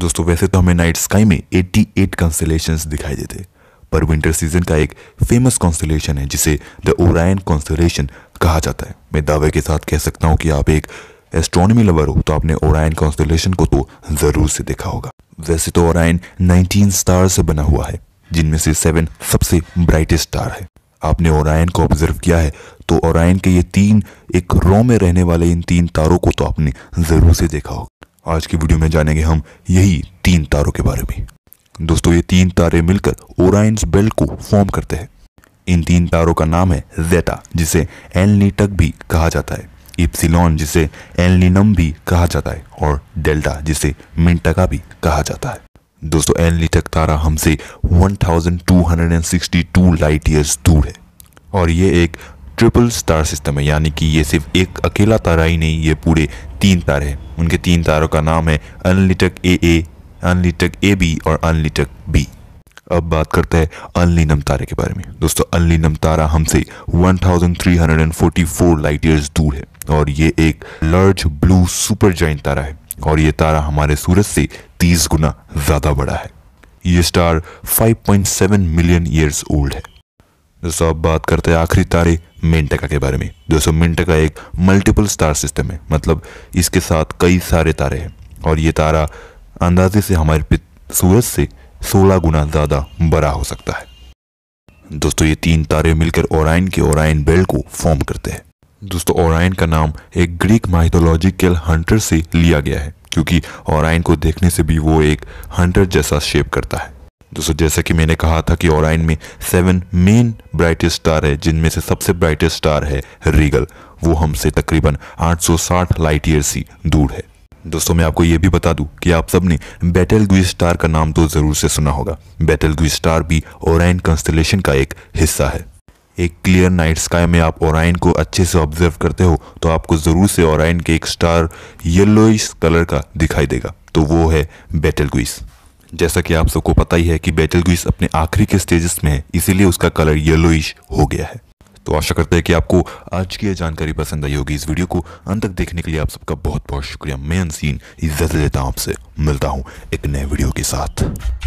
दोस्तों वैसे तो हमें नाइट स्काई में 88 एट दिखाई देते पर विंटर सीजन का एक फेमस कॉन्स्टलेशन है जिसे द ओरायन कॉन्स्टलेशन कहा जाता है मैं दावे के साथ कह सकता हूँ कि आप एक एस्ट्रोनॉमी लवर हो तो आपने ओरायन कॉन्स्टलेशन को तो जरूर से देखा होगा वैसे तो ओरायन 19 स्टार से बना हुआ है जिनमें से सेवन सबसे ब्राइटेस्ट स्टार है आपने ओरायन को ऑब्जर्व किया है तो ओरायन के ये तीन एक रो में रहने वाले इन तीन तारों को तो आपने जरूर से देखा होगा आज की वीडियो में जानेंगे हम यही तीन तारों के बारे में दोस्तों ये तीन तारे मिलकर ओराइंस बेल्ट को फॉर्म करते हैं इन तीन तारों का नाम है जेटा जिसे एलनीटक भी कहा जाता है इप्सिलॉन जिसे एलनिनम भी कहा जाता है और डेल्टा जिसे मिंटका भी कहा जाता है दोस्तों एलनीटक तारा हमसे 1262 लाइट ईयर्स दूर है और ये एक ट्रिपल स्टार सिस्टम है यानी कि ये सिर्फ एक अकेला तारा ही नहीं ये पूरे तीन तारे हैं उनके तीन तारों का नाम है अनलिटक ए ए अनलिटक ए बी और अनलिटक बी अब बात करते हैं अनलिनम तारे के बारे में दोस्तों अनलिनम तारा हमसे 1344 लाइट ईयर्स दूर है और ये एक लार्ज ब्लू सुपर जॉइंट तारा है और ये तारा हमारे सूरज से 30 गुना ज़्यादा बड़ा है ये स्टार 5.7 मिलियन ईयर्स ओल्ड है दोस्तों अब बात करते हैं आखिरी तारे मेंटेका के बारे में दोस्तों मेंटेका एक मल्टीपल स्टार सिस्टम है मतलब इसके साथ कई सारे तारे हैं और ये तारा अंदाजे से हमारे सूरज से 16 गुना ज़्यादा बड़ा हो सकता है दोस्तों ये तीन तारे मिलकर ओराइन के ओराइन बेल्ट को फॉर्म करते हैं दोस्तों ओराइन का नाम एक ग्रीक माइथोलॉजिकल हंटर से लिया गया है क्योंकि ओराइन को देखने से भी वो एक हंटर जैसा शेप करता है दोस्तों जैसा कि मैंने कहा था कि ओराइन में सेवन मेन ब्राइटेस्ट स्टार है जिनमें से सबसे ब्राइटेस्ट स्टार है रीगल वो हमसे तकरीबन 860 लाइट ईयर सी दूर है दोस्तों मैं आपको ये भी बता दूं कि आप सब ने बैटल गुई स्टार का नाम तो ज़रूर से सुना होगा बैटल गुई स्टार भी ओराइन कंस्टलेशन का एक हिस्सा है एक क्लियर नाइट स्काई में आप ओराइन को अच्छे से ऑब्जर्व करते हो तो आपको ज़रूर से ओराइन के एक स्टार येल्लोइ कलर का दिखाई देगा तो वो है बैटल गुइस जैसा कि आप सबको पता ही है कि बैटल अपने आखिरी के स्टेजेस में है इसीलिए उसका कलर येलोइश हो गया है तो आशा करते हैं कि आपको आज की यह जानकारी पसंद आई होगी इस वीडियो को अंत तक देखने के लिए आप सबका बहुत बहुत शुक्रिया मैं अनसीन इज्जत लेता हूँ आपसे मिलता हूँ एक नए वीडियो के साथ